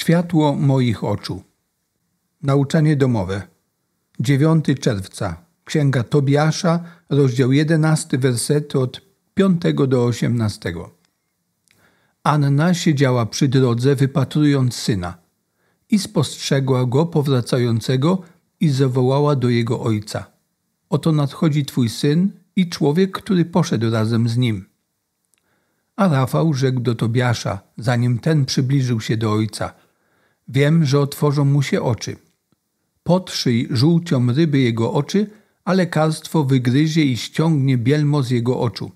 Światło moich oczu. Nauczanie domowe. 9 czerwca. Księga Tobiasza, rozdział 11, wersety od 5 do 18. Anna siedziała przy drodze, wypatrując syna i spostrzegła go powracającego i zawołała do jego ojca: Oto nadchodzi twój syn i człowiek, który poszedł razem z nim. A Rafał rzekł do Tobiasza, zanim ten przybliżył się do ojca: Wiem, że otworzą mu się oczy. Podszyj żółcią ryby jego oczy, a lekarstwo wygryzie i ściągnie bielmo z jego oczu.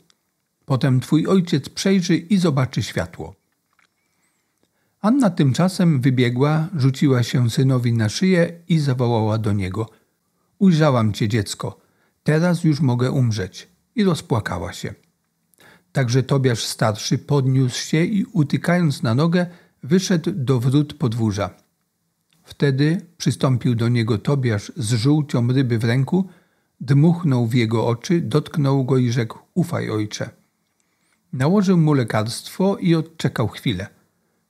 Potem twój ojciec przejrzy i zobaczy światło. Anna tymczasem wybiegła, rzuciła się synowi na szyję i zawołała do niego: Ujrzałam cię, dziecko, teraz już mogę umrzeć. I rozpłakała się. Także Tobiasz starszy podniósł się i utykając na nogę, wyszedł do wrót podwórza. Wtedy przystąpił do niego Tobiasz z żółcią ryby w ręku, dmuchnął w jego oczy, dotknął go i rzekł: Ufaj, ojcze. Nałożył mu lekarstwo i odczekał chwilę.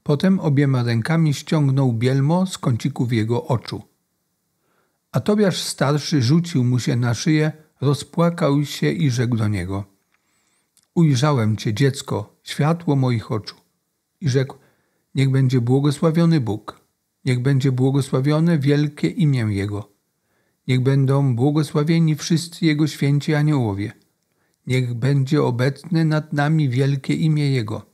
Potem obiema rękami ściągnął bielmo z kącików jego oczu. A Tobiasz starszy rzucił mu się na szyję, rozpłakał się i rzekł do niego: Ujrzałem cię, dziecko, światło moich oczu. I rzekł: Niech będzie błogosławiony Bóg. Niech będzie błogosławione wielkie imię Jego. Niech będą błogosławieni wszyscy Jego święci aniołowie. Niech będzie obecne nad nami wielkie imię Jego.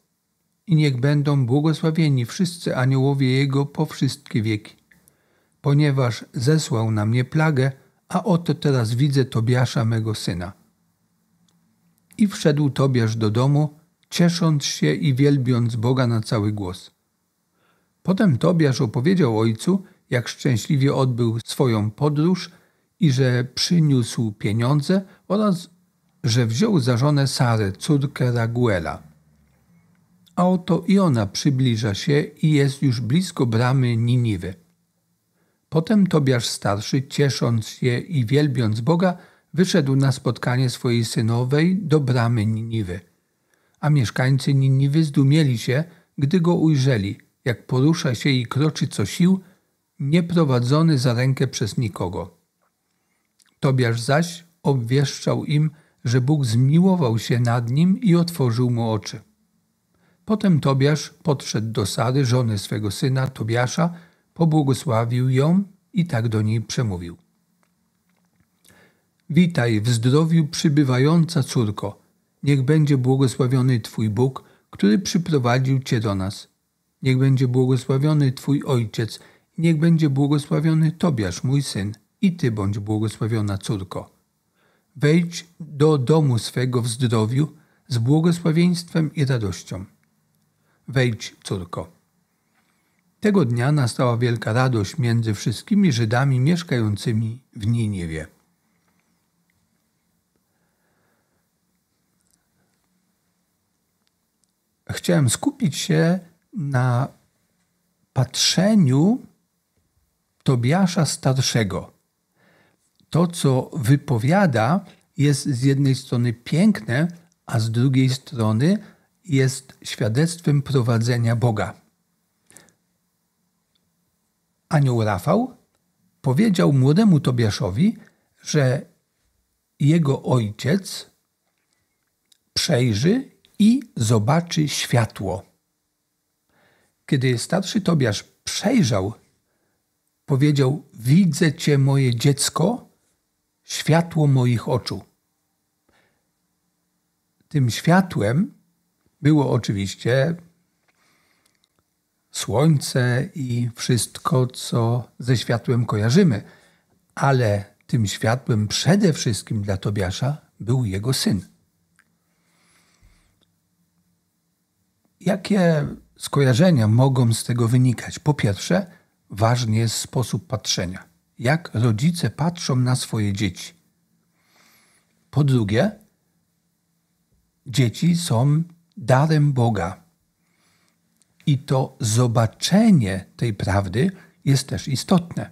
I niech będą błogosławieni wszyscy aniołowie Jego po wszystkie wieki. Ponieważ zesłał na mnie plagę, a oto teraz widzę Tobiasza mego syna. I wszedł Tobiasz do domu, ciesząc się i wielbiąc Boga na cały głos. Potem Tobiasz opowiedział ojcu, jak szczęśliwie odbył swoją podróż i że przyniósł pieniądze oraz że wziął za żonę Sarę, córkę Raguela. A oto i ona przybliża się i jest już blisko bramy Niniwy. Potem Tobiasz starszy, ciesząc się i wielbiąc Boga, wyszedł na spotkanie swojej synowej do bramy Niniwy. A mieszkańcy Niniwy zdumieli się, gdy go ujrzeli – jak porusza się i kroczy co sił, nieprowadzony za rękę przez nikogo. Tobiasz zaś obwieszczał im, że Bóg zmiłował się nad nim i otworzył mu oczy. Potem Tobiasz podszedł do Sary, żony swego syna Tobiasza, pobłogosławił ją i tak do niej przemówił. Witaj w zdrowiu przybywająca córko. Niech będzie błogosławiony Twój Bóg, który przyprowadził Cię do nas. Niech będzie błogosławiony Twój ojciec, niech będzie błogosławiony Tobiasz, mój syn, i Ty bądź błogosławiona córko. Wejdź do domu swego w zdrowiu, z błogosławieństwem i radością. Wejdź, córko. Tego dnia nastała wielka radość między wszystkimi Żydami mieszkającymi w Niniwie. Chciałem skupić się na patrzeniu Tobiasza starszego. To, co wypowiada, jest z jednej strony piękne, a z drugiej strony jest świadectwem prowadzenia Boga. Anioł Rafał powiedział młodemu Tobiaszowi, że jego ojciec przejrzy i zobaczy światło. Kiedy starszy Tobiasz przejrzał, powiedział: Widzę cię, moje dziecko, światło moich oczu. Tym światłem było oczywiście słońce i wszystko, co ze światłem kojarzymy, ale tym światłem przede wszystkim dla Tobiasza był jego syn. Jakie Skojarzenia mogą z tego wynikać. Po pierwsze, ważny jest sposób patrzenia. Jak rodzice patrzą na swoje dzieci. Po drugie, dzieci są darem Boga. I to zobaczenie tej prawdy jest też istotne.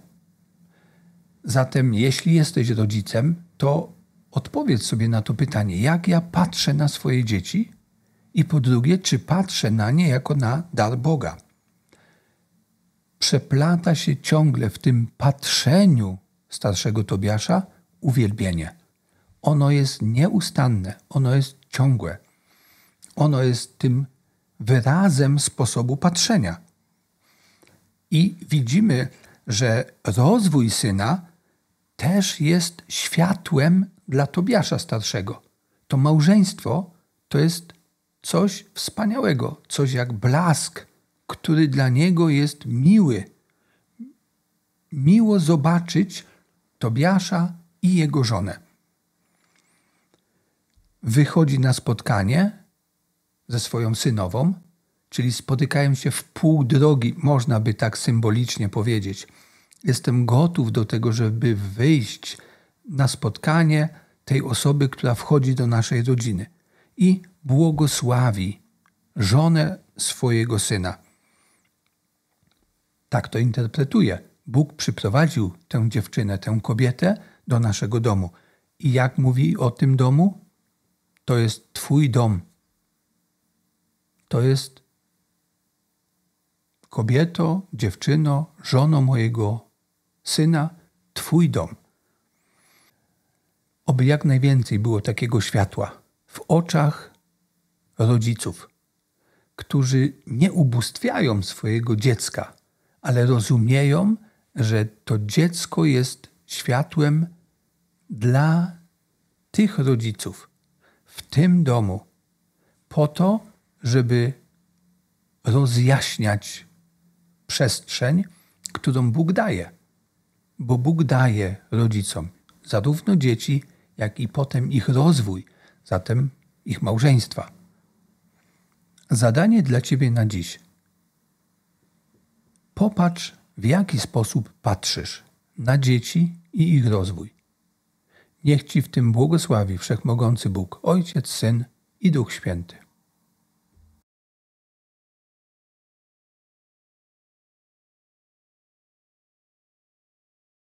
Zatem, jeśli jesteś rodzicem, to odpowiedz sobie na to pytanie: jak ja patrzę na swoje dzieci i po drugie, czy patrzę na nie jako na dar Boga. Przeplata się ciągle w tym patrzeniu starszego Tobiasza uwielbienie. Ono jest nieustanne, ono jest ciągłe. Ono jest tym wyrazem sposobu patrzenia. I widzimy, że rozwój syna też jest światłem dla Tobiasza starszego. To małżeństwo to jest coś wspaniałego, coś jak blask, który dla niego jest miły. Miło zobaczyć Tobiasza i jego żonę. Wychodzi na spotkanie ze swoją synową, czyli spotykają się w pół drogi, można by tak symbolicznie powiedzieć. Jestem gotów do tego, żeby wyjść na spotkanie tej osoby, która wchodzi do naszej rodziny. I błogosławi żonę swojego syna. Tak to interpretuje. Bóg przyprowadził tę dziewczynę, tę kobietę do naszego domu. I jak mówi o tym domu? To jest Twój dom. To jest kobieto, dziewczyno, żono mojego syna, Twój dom. Oby jak najwięcej było takiego światła w oczach rodziców, którzy nie ubóstwiają swojego dziecka, ale rozumieją, że to dziecko jest światłem dla tych rodziców w tym domu, po to, żeby rozjaśniać przestrzeń, którą Bóg daje. Bo Bóg daje rodzicom zarówno dzieci, jak i potem ich rozwój, zatem ich małżeństwa. Zadanie dla ciebie na dziś. Popatrz, w jaki sposób patrzysz na dzieci i ich rozwój. Niech ci w tym błogosławi wszechmogący Bóg, Ojciec, Syn i Duch Święty.